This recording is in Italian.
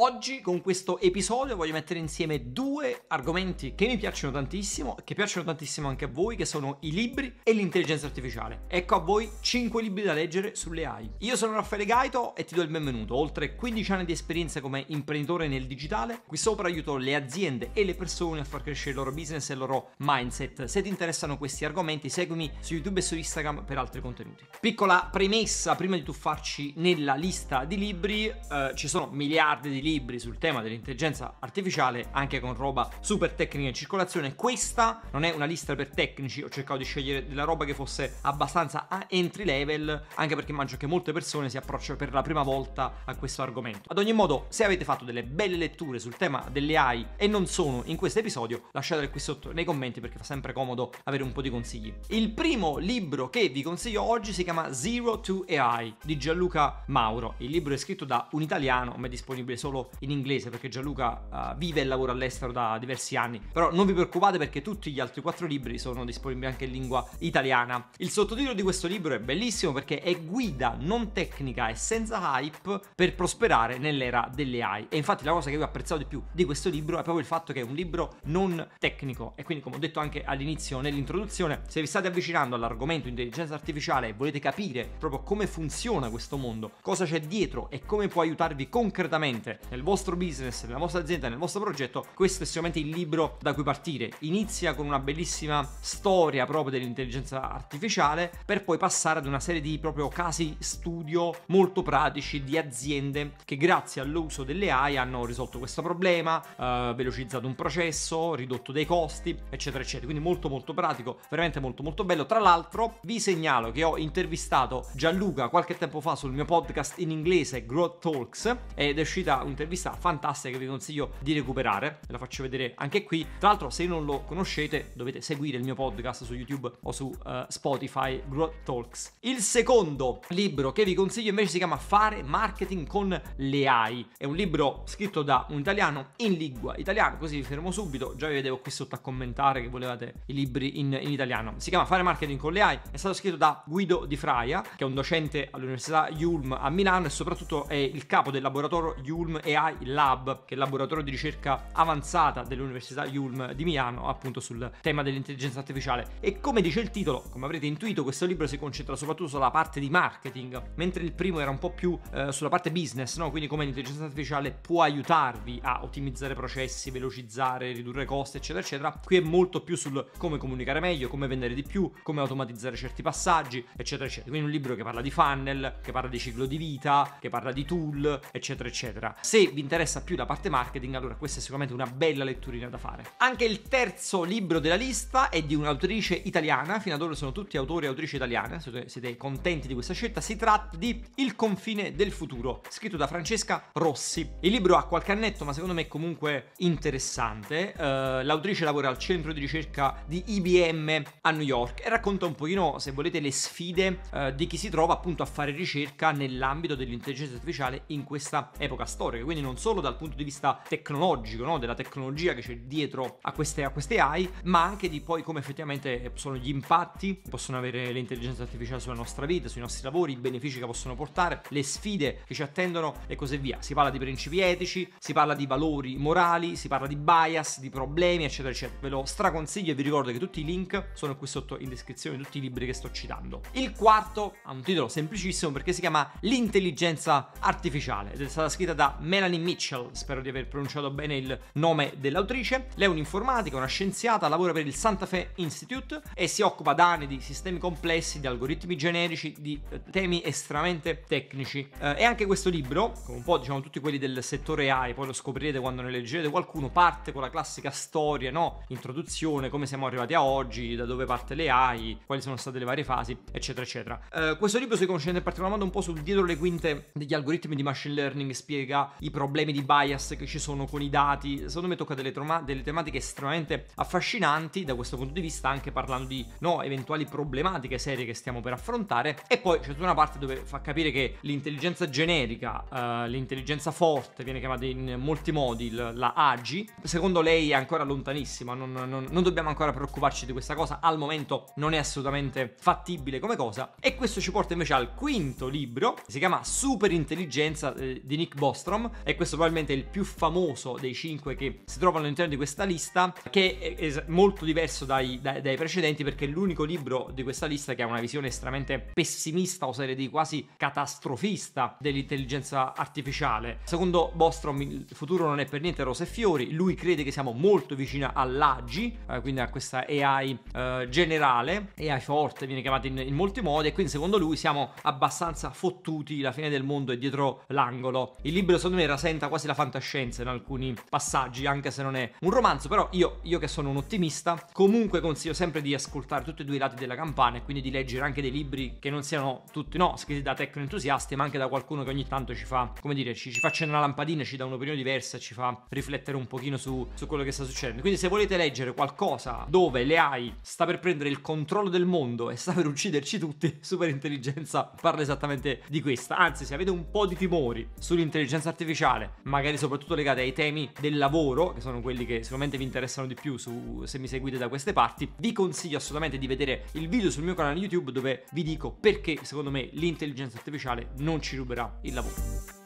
Oggi con questo episodio voglio mettere insieme due argomenti che mi piacciono tantissimo e che piacciono tantissimo anche a voi, che sono i libri e l'intelligenza artificiale. Ecco a voi 5 libri da leggere sulle AI. Io sono Raffaele Gaito e ti do il benvenuto. oltre 15 anni di esperienza come imprenditore nel digitale, qui sopra aiuto le aziende e le persone a far crescere il loro business e il loro mindset. Se ti interessano questi argomenti, seguimi su YouTube e su Instagram per altri contenuti. Piccola premessa prima di tuffarci nella lista di libri, eh, ci sono miliardi di libri libri sul tema dell'intelligenza artificiale, anche con roba super tecnica in circolazione. Questa non è una lista per tecnici, ho cercato di scegliere della roba che fosse abbastanza a entry level, anche perché immagino che molte persone si approcciano per la prima volta a questo argomento. Ad ogni modo, se avete fatto delle belle letture sul tema delle AI e non sono in questo episodio, lasciatele qui sotto nei commenti perché fa sempre comodo avere un po' di consigli. Il primo libro che vi consiglio oggi si chiama Zero to AI di Gianluca Mauro. Il libro è scritto da un italiano, ma è disponibile solo parlo in inglese perché Gianluca uh, vive e lavora all'estero da diversi anni. Però non vi preoccupate perché tutti gli altri quattro libri sono disponibili anche in lingua italiana. Il sottotitolo di questo libro è bellissimo perché è guida non tecnica e senza hype per prosperare nell'era delle AI. E infatti la cosa che io ho apprezzato di più di questo libro è proprio il fatto che è un libro non tecnico e quindi come ho detto anche all'inizio nell'introduzione, se vi state avvicinando all'argomento intelligenza artificiale e volete capire proprio come funziona questo mondo, cosa c'è dietro e come può aiutarvi concretamente nel vostro business, nella vostra azienda, nel vostro progetto, questo è sicuramente il libro da cui partire. Inizia con una bellissima storia proprio dell'intelligenza artificiale per poi passare ad una serie di proprio casi studio molto pratici di aziende che grazie all'uso delle AI hanno risolto questo problema, eh, velocizzato un processo, ridotto dei costi, eccetera eccetera. Quindi molto molto pratico, veramente molto molto bello. Tra l'altro vi segnalo che ho intervistato Gianluca qualche tempo fa sul mio podcast in inglese Growth Talks ed è uscita un un'intervista fantastica che vi consiglio di recuperare, ve la faccio vedere anche qui. Tra l'altro se non lo conoscete dovete seguire il mio podcast su YouTube o su uh, Spotify, Growth Talks. Il secondo libro che vi consiglio invece si chiama Fare Marketing con le AI. È un libro scritto da un italiano in lingua italiana, così vi fermo subito, già vi vedevo qui sotto a commentare che volevate i libri in, in italiano. Si chiama Fare Marketing con le AI, è stato scritto da Guido Di Fraia, che è un docente all'Università Yulm a Milano e soprattutto è il capo del laboratorio Yulm AI Lab, che è il laboratorio di ricerca avanzata dell'Università Ulm di Milano, appunto sul tema dell'intelligenza artificiale. E come dice il titolo, come avrete intuito, questo libro si concentra soprattutto sulla parte di marketing, mentre il primo era un po' più eh, sulla parte business, no? quindi come l'intelligenza artificiale può aiutarvi a ottimizzare processi, velocizzare, ridurre costi, eccetera, eccetera. Qui è molto più sul come comunicare meglio, come vendere di più, come automatizzare certi passaggi, eccetera, eccetera. Quindi un libro che parla di funnel, che parla di ciclo di vita, che parla di tool, eccetera, eccetera. Se vi interessa più la parte marketing, allora questa è sicuramente una bella letturina da fare. Anche il terzo libro della lista è di un'autrice italiana, fino ad ora sono tutti autori e autrici italiane, se siete contenti di questa scelta, si tratta di Il confine del futuro, scritto da Francesca Rossi. Il libro ha qualche annetto, ma secondo me è comunque interessante. Uh, l'autrice lavora al centro di ricerca di IBM a New York e racconta un pochino, se volete, le sfide uh, di chi si trova appunto a fare ricerca nell'ambito dell'intelligenza artificiale in questa epoca storica storiche, quindi non solo dal punto di vista tecnologico, no? della tecnologia che c'è dietro a queste, a queste AI, ma anche di poi come effettivamente sono gli impatti che possono avere le intelligenze artificiali sulla nostra vita, sui nostri lavori, i benefici che possono portare, le sfide che ci attendono e così via. Si parla di principi etici, si parla di valori morali, si parla di bias, di problemi, eccetera, eccetera. Ve lo straconsiglio e vi ricordo che tutti i link sono qui sotto in descrizione, tutti i libri che sto citando. Il quarto ha un titolo semplicissimo perché si chiama L'intelligenza artificiale ed è stata scritta da Melanie Mitchell, spero di aver pronunciato bene il nome dell'autrice. Lei è un'informatica, una scienziata, lavora per il Santa Fe Institute e si occupa da anni di sistemi complessi, di algoritmi generici, di eh, temi estremamente tecnici. Eh, e anche questo libro, come un po' diciamo tutti quelli del settore AI, poi lo scoprirete quando ne leggerete qualcuno, parte con la classica storia, no? Introduzione, come siamo arrivati a oggi, da dove parte le AI, quali sono state le varie fasi, eccetera, eccetera. Eh, questo libro si concentra in particolar modo un po' sul dietro le quinte degli algoritmi di machine learning, spiega i problemi di bias che ci sono con i dati. Secondo me tocca delle, delle tematiche estremamente affascinanti da questo punto di vista, anche parlando di no, eventuali problematiche serie che stiamo per affrontare. E poi c'è tutta una parte dove fa capire che l'intelligenza generica, eh, l'intelligenza forte, viene chiamata in molti modi l- la AGI, secondo lei è ancora lontanissima, non, non, non dobbiamo ancora preoccuparci di questa cosa, al momento non è assolutamente fattibile come cosa. E questo ci porta invece al quinto libro, si chiama Super Intelligenza eh, di Nick Bostrom, e questo probabilmente è il più famoso dei cinque che si trovano all'interno di questa lista che è molto diverso dai, dai, dai precedenti perché è l'unico libro di questa lista che ha una visione estremamente pessimista, oserei dire quasi catastrofista dell'intelligenza artificiale. Secondo Bostrom il futuro non è per niente rose e fiori, lui crede che siamo molto vicini all'AGI, eh, quindi a questa AI eh, generale, AI forte viene chiamata in, in molti modi e quindi secondo lui siamo abbastanza fottuti, la fine del mondo è dietro l'angolo. Il libro secondo Turner rasenta quasi la fantascienza in alcuni passaggi, anche se non è un romanzo, però io, io che sono un ottimista, comunque consiglio sempre di ascoltare tutti e due i lati della campana e quindi di leggere anche dei libri che non siano tutti, no, scritti da tecnoentusiasti, ma anche da qualcuno che ogni tanto ci fa, come dire, ci, ci fa accendere una lampadina, ci dà un'opinione diversa, ci fa riflettere un pochino su, su quello che sta succedendo. Quindi se volete leggere qualcosa dove le AI sta per prendere il controllo del mondo e sta per ucciderci tutti, Superintelligenza parla esattamente di questa. Anzi, se avete un po' di timori sull'intelligenza artificiale, artificiale, magari soprattutto legate ai temi del lavoro, che sono quelli che sicuramente vi interessano di più su, se mi seguite da queste parti, vi consiglio assolutamente di vedere il video sul mio canale YouTube dove vi dico perché secondo me l'intelligenza artificiale non ci ruberà il lavoro.